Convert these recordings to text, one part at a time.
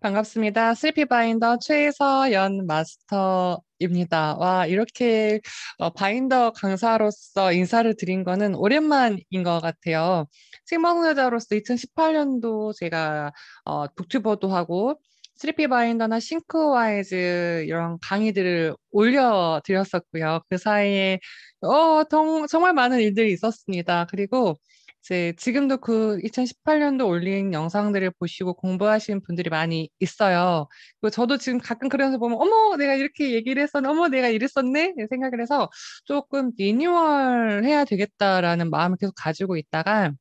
반갑습니다. 슬리피 바인더 최서연 마스터입니다. 와, 이렇게 어, 바인더 강사로서 인사를 드린 거는 오랜만인 것 같아요. 생방송자로서 2018년도 제가 어, 북튜버도 하고 슬리피 바인더나 싱크와이즈 이런 강의들을 올려드렸었고요. 그 사이에 어, 정, 정말 많은 일들이 있었습니다. 그리고 이제 지금도 그 2018년도 올린 영상들을 보시고 공부하시는 분들이 많이 있어요. 그리고 저도 지금 가끔 그러면서 보면 어머 내가 이렇게 얘기를 했었네, 어머 내가 이랬었네 생각을 해서 조금 리뉴얼 해야 되겠다라는 마음을 계속 가지고 있다가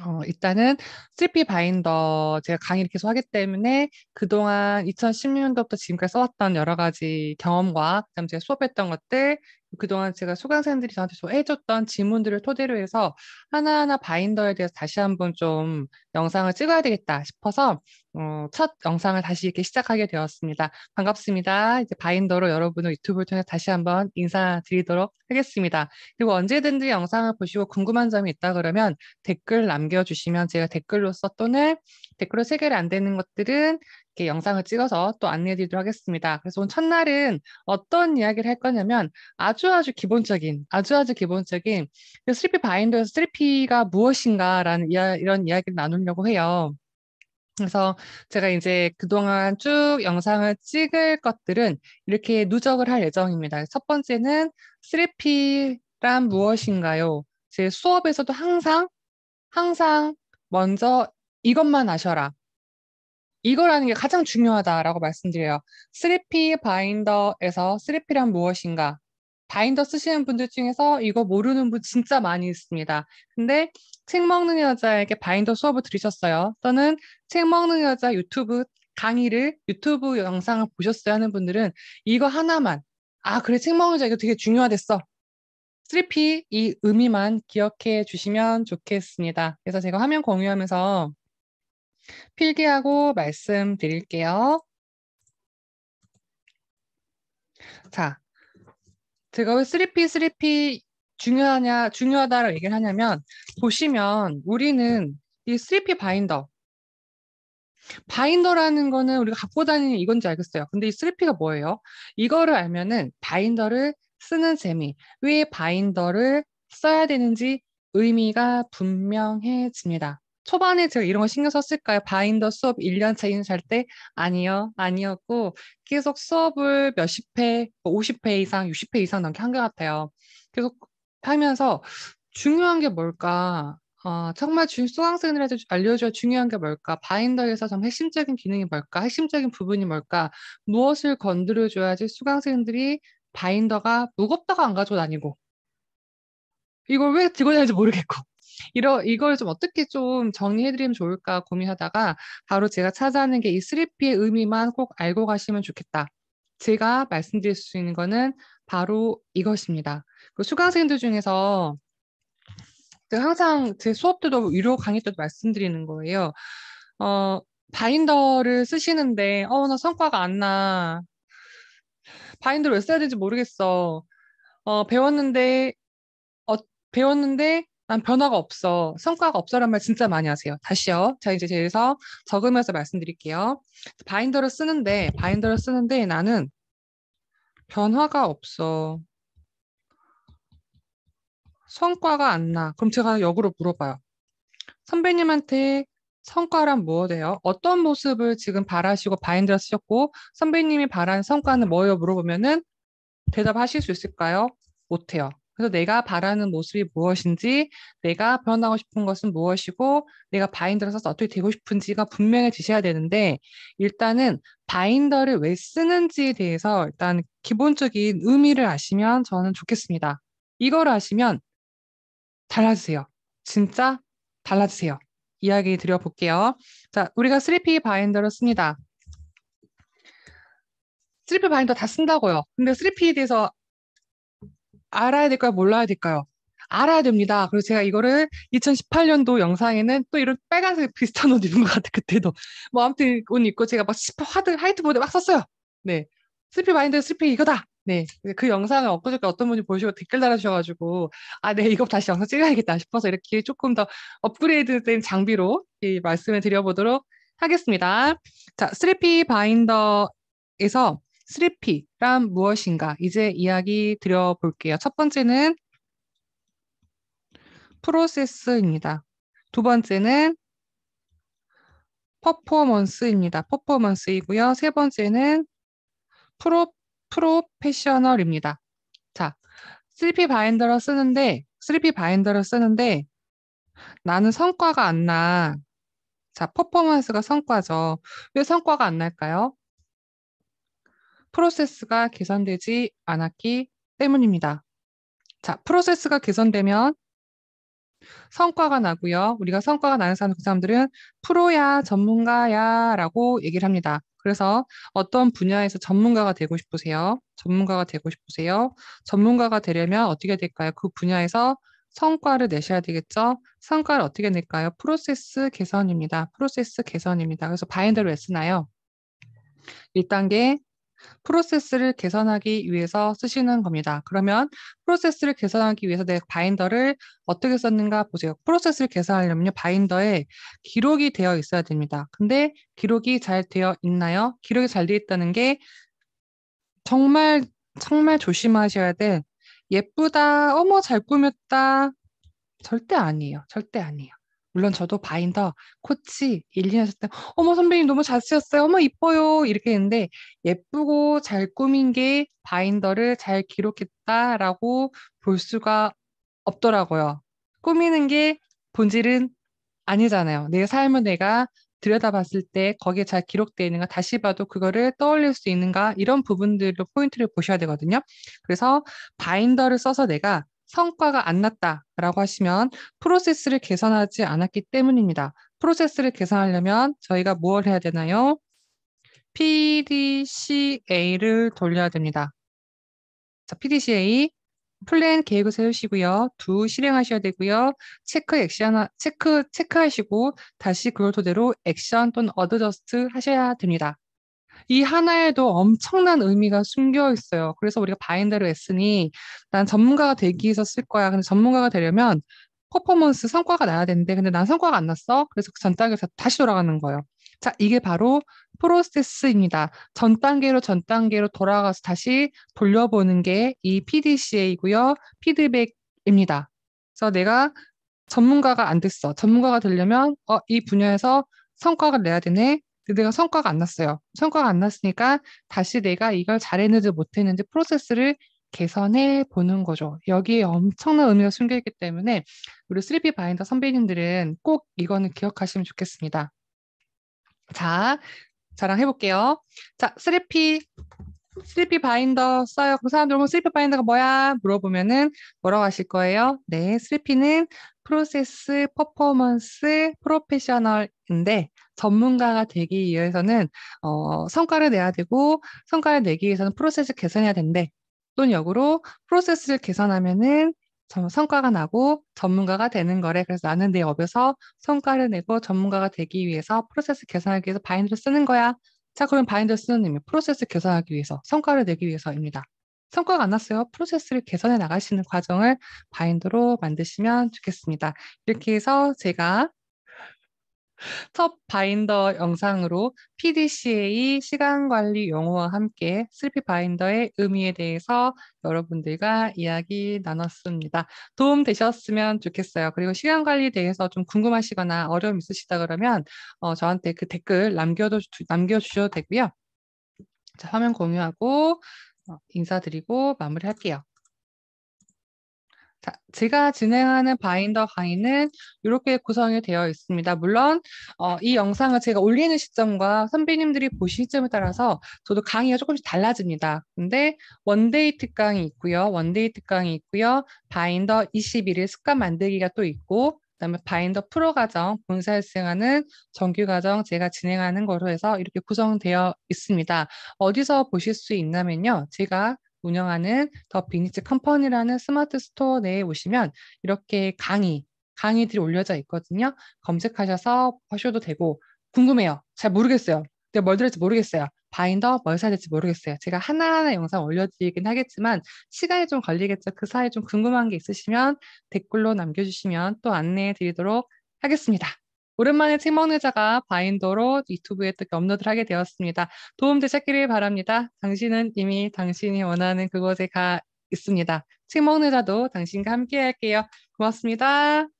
어, 일단은 CP 바인더 제가 강의를 계속 하기 때문에 그동안 2016년도부터 지금까지 써왔던 여러 가지 경험과 그다음 제가 수업했던 것들 그동안 제가 수강생들이 저한테 좋아해줬던 질문들을 토대로 해서 하나하나 바인더에 대해서 다시 한번 좀 영상을 찍어야 되겠다 싶어서 어, 첫 영상을 다시 이렇게 시작하게 되었습니다. 반갑습니다. 이제 바인더로 여러분을 유튜브를 통해 다시 한번 인사드리도록 하겠습니다. 그리고 언제든지 영상을 보시고 궁금한 점이 있다 그러면 댓글 남겨주시면 제가 댓글로써 또는 댓글로 해결이 안 되는 것들은 이렇게 영상을 찍어서 또 안내해 드리도록 하겠습니다. 그래서 오늘 첫날은 어떤 이야기를 할 거냐면 아주 아주 기본적인, 아주 아주 기본적인 3P 그 바인더에서 3P가 무엇인가라는 이런 이야기를 나눌 하려고 해요. 그래서 제가 이제 그동안 쭉 영상을 찍을 것들은 이렇게 누적을 할 예정입니다. 첫 번째는 3P란 무엇인가요? 제 수업에서도 항상, 항상 먼저 이것만 아셔라. 이거라는 게 가장 중요하다라고 말씀드려요. 3P 바인더에서 3P란 무엇인가? 바인더 쓰시는 분들 중에서 이거 모르는 분 진짜 많이 있습니다. 근데 책 먹는 여자에게 바인더 수업을 들으셨어요. 또는 책 먹는 여자 유튜브 강의를 유튜브 영상을 보셨어요 하는 분들은 이거 하나만 아 그래 책 먹는 여자 이거 되게 중요하댔어. 3P 이 의미만 기억해 주시면 좋겠습니다. 그래서 제가 화면 공유하면서 필기하고 말씀드릴게요. 자, 제가 왜 3P, 3P 중요하냐, 중요하다라고 얘기를 하냐면, 보시면 우리는 이 3P 바인더. 바인더라는 거는 우리가 갖고 다니는 이건지 알겠어요. 근데 이 3P가 뭐예요? 이거를 알면은 바인더를 쓰는 재미, 왜 바인더를 써야 되는지 의미가 분명해집니다. 초반에 제가 이런 거 신경 썼을까요? 바인더 수업 1년차 인사할 때 아니요, 아니었고 계속 수업을 몇십 회, 50회 뭐 이상, 60회 이상 넘게 한 것 같아요. 계속 하면서 중요한 게 뭘까? 어, 정말 수강생들한테 알려줘야 중요한 게 뭘까? 바인더에서 좀 핵심적인 기능이 뭘까? 핵심적인 부분이 뭘까? 무엇을 건드려줘야지 수강생들이 바인더가 무겁다고 안 가져다니고 이걸 왜 들고 다니는지 모르겠고 이러 이걸 좀 어떻게 좀 정리해드리면 좋을까 고민하다가 바로 제가 찾아는게 이 3P의 의미만 꼭 알고 가시면 좋겠다. 제가 말씀드릴 수 있는 거는 바로 이것입니다. 그 수강생들 중에서 항상 제 수업 때도 유료 강의 때도 말씀드리는 거예요. 어, 바인더를 쓰시는데 어나 성과가 안 나. 바인더를 왜 써야 되는지 모르겠어. 어, 배웠는데 어, 배웠는데 난 변화가 없어. 성과가 없어란 말 진짜 많이 하세요. 다시요. 자, 이제 제일서 적으면서 말씀드릴게요. 바인더를 쓰는데, 바인더를 쓰는데 나는 변화가 없어. 성과가 안 나. 그럼 제가 역으로 물어봐요. 선배님한테 성과란 뭐예요? 어떤 모습을 지금 바라시고 바인더를 쓰셨고 선배님이 바라는 성과는 뭐예요? 물어보면은 대답하실 수 있을까요? 못해요. 그래서 내가 바라는 모습이 무엇인지, 내가 변하고 싶은 것은 무엇이고, 내가 바인더를 써서 어떻게 되고 싶은지가 분명해지셔야 되는데, 일단은 바인더를 왜 쓰는지에 대해서 일단 기본적인 의미를 아시면 저는 좋겠습니다. 이걸 아시면 달라지세요. 진짜 달라지세요. 이야기 드려볼게요. 자, 우리가 3P 바인더를 씁니다. 3P 바인더 다 쓴다고요. 근데 3P에 대해서 알아야 될까요? 몰라야 될까요? 알아야 됩니다. 그리고 제가 이거를 2018년도 영상에는 또 이런 빨간색 비슷한 옷 입은 것 같아, 그때도. 뭐 아무튼 옷 입고 제가 막 스프 하드, 화이트보드 막 썼어요. 네. 슬피 마인드, 슬피 이거다. 네. 그 영상을 엊그저께 어떤 분이 보시고 댓글 달아주셔가지고, 아, 네, 이거 다시 영상 찍어야겠다 싶어서 이렇게 조금 더 업그레이드 된 장비로 말씀을 드려보도록 하겠습니다. 자, 슬리피 바인더에서 3P란 무엇인가? 이제 이야기 드려볼게요. 첫 번째는 프로세스입니다. 두 번째는 퍼포먼스입니다. 퍼포먼스이고요. 세 번째는 프로, 프로페셔널입니다. 자, 3P 바인더를 쓰는데, 3P 바인더를 쓰는데, 나는 성과가 안 나. 자, 퍼포먼스가 성과죠. 왜 성과가 안 날까요? 프로세스가 개선되지 않았기 때문입니다. 자, 프로세스가 개선되면 성과가 나고요. 우리가 성과가 나는 사람, 그 사람들은 프로야, 전문가야 라고 얘기를 합니다. 그래서 어떤 분야에서 전문가가 되고 싶으세요? 전문가가 되고 싶으세요? 전문가가 되려면 어떻게 될까요? 그 분야에서 성과를 내셔야 되겠죠? 성과를 어떻게 낼까요? 프로세스 개선입니다. 프로세스 개선입니다. 그래서 바인더를 왜 쓰나요? 1단계, 프로세스를 개선하기 위해서 쓰시는 겁니다. 그러면 프로세스를 개선하기 위해서 내 바인더를 어떻게 썼는가 보세요. 프로세스를 개선하려면요. 바인더에 기록이 되어 있어야 됩니다. 근데 기록이 잘 되어 있나요? 기록이 잘 되어 있다는 게 정말 정말 조심하셔야 돼. 예쁘다, 어머 잘 꾸몄다. 절대 아니에요. 절대 아니에요. 물론 저도 바인더, 코치 1, 2년 했을 때 어머 선배님 너무 잘 쓰셨어요. 어머 이뻐요. 이렇게 했는데 예쁘고 잘 꾸민 게 바인더를 잘 기록했다라고 볼 수가 없더라고요. 꾸미는 게 본질은 아니잖아요. 내 삶을 내가 들여다봤을 때 거기에 잘 기록되어 있는가 다시 봐도 그거를 떠올릴 수 있는가 이런 부분들로 포인트를 보셔야 되거든요. 그래서 바인더를 써서 내가 성과가 안 났다라고 하시면 프로세스를 개선하지 않았기 때문입니다. 프로세스를 개선하려면 저희가 무엇을 해야 되나요? PDCA를 돌려야 됩니다. 자, PDCA 플랜 계획을 세우시고요. 두 실행하셔야 되고요. 체크 액션 체크 체크하시고 다시 그걸 토대로 액션 또는 어드저스트 하셔야 됩니다. 이 하나에도 엄청난 의미가 숨겨 있어요. 그래서 우리가 바인더를 했으니난 전문가가 되기 위해서 쓸 거야. 근데 전문가가 되려면 퍼포먼스 성과가 나야 되는데 근데 난 성과가 안 났어. 그래서 그 전단계에서 다시 돌아가는 거예요. 자, 이게 바로 프로세스입니다. 전 단계로 전 단계로 돌아가서 다시 돌려보는 게 이 PDCA이고요. 피드백입니다. 그래서 내가 전문가가 안 됐어. 전문가가 되려면 어, 이 분야에서 성과가 내야 되네. 내가 성과가 안 났어요. 성과가 안 났으니까 다시 내가 이걸 잘했는지 못했는지 프로세스를 개선해 보는 거죠. 여기에 엄청난 의미가 숨겨 있기 때문에 우리 3B 바인더 선배님들은 꼭 이거는 기억하시면 좋겠습니다. 자, 자랑해 볼게요. 자, 3P 3P 바인더 써요. 그럼 사람들 보면 3P 바인더가 뭐야? 물어보면은 뭐라고 하실 거예요? 네, 3P는 프로세스, 퍼포먼스, 프로페셔널인데 전문가가 되기 위해서는 어, 성과를 내야 되고 성과를 내기 위해서는 프로세스 개선해야 된대. 또는 역으로 프로세스를 개선하면은 성과가 나고 전문가가 되는 거래. 그래서 나는 내 업에서 성과를 내고 전문가가 되기 위해서 프로세스 개선하기 위해서 바인드를 쓰는 거야. 자, 그러면 바인드를 쓰는 의미, 프로세스 개선하기 위해서, 성과를 내기 위해서입니다. 성과가 안 났어요. 프로세스를 개선해 나갈 수 있는 과정을 바인드로 만드시면 좋겠습니다. 이렇게 해서 제가 첫 바인더 영상으로 PDCA 시간 관리 용어와 함께 슬피 바인더의 의미에 대해서 여러분들과 이야기 나눴습니다. 도움 되셨으면 좋겠어요. 그리고 시간 관리에 대해서 좀 궁금하시거나 어려움 있으시다 그러면 어, 저한테 그 댓글 남겨도, 남겨주셔도 되고요. 자, 화면 공유하고 어, 인사드리고 마무리할게요. 자, 제가 진행하는 바인더 강의는 이렇게 구성이 되어 있습니다. 물론 어, 이 영상을 제가 올리는 시점과 선배님들이 보시 시점에 따라서 저도 강의가 조금씩 달라집니다. 근데 원데이 특강이 있고요. 원데이 특강이 있고요. 바인더 21일 습관 만들기가 또 있고 그다음에 바인더 프로 과정 본사에 수행하는 정규 과정 제가 진행하는 거로 해서 이렇게 구성되어 있습니다. 어디서 보실 수 있냐면요. 제가 운영하는 더 비니츠 컴퍼니라는 스마트 스토어 내에 오시면 이렇게 강의, 강의들이 올려져 있거든요. 검색하셔서 하셔도 되고 궁금해요. 잘 모르겠어요. 내가 뭘 들을지 모르겠어요. 바인더 뭘 사야 될지 모르겠어요. 제가 하나하나 영상 올려드리긴 하겠지만 시간이 좀 걸리겠죠. 그 사이에 좀 궁금한 게 있으시면 댓글로 남겨주시면 또 안내해 드리도록 하겠습니다. 오랜만에 책먹는자가 바인더로 유튜브에 또 업로드를 하게 되었습니다. 도움되셨기를 바랍니다. 당신은 이미 당신이 원하는 그곳에 가 있습니다. 책먹는자도 당신과 함께 할게요. 고맙습니다.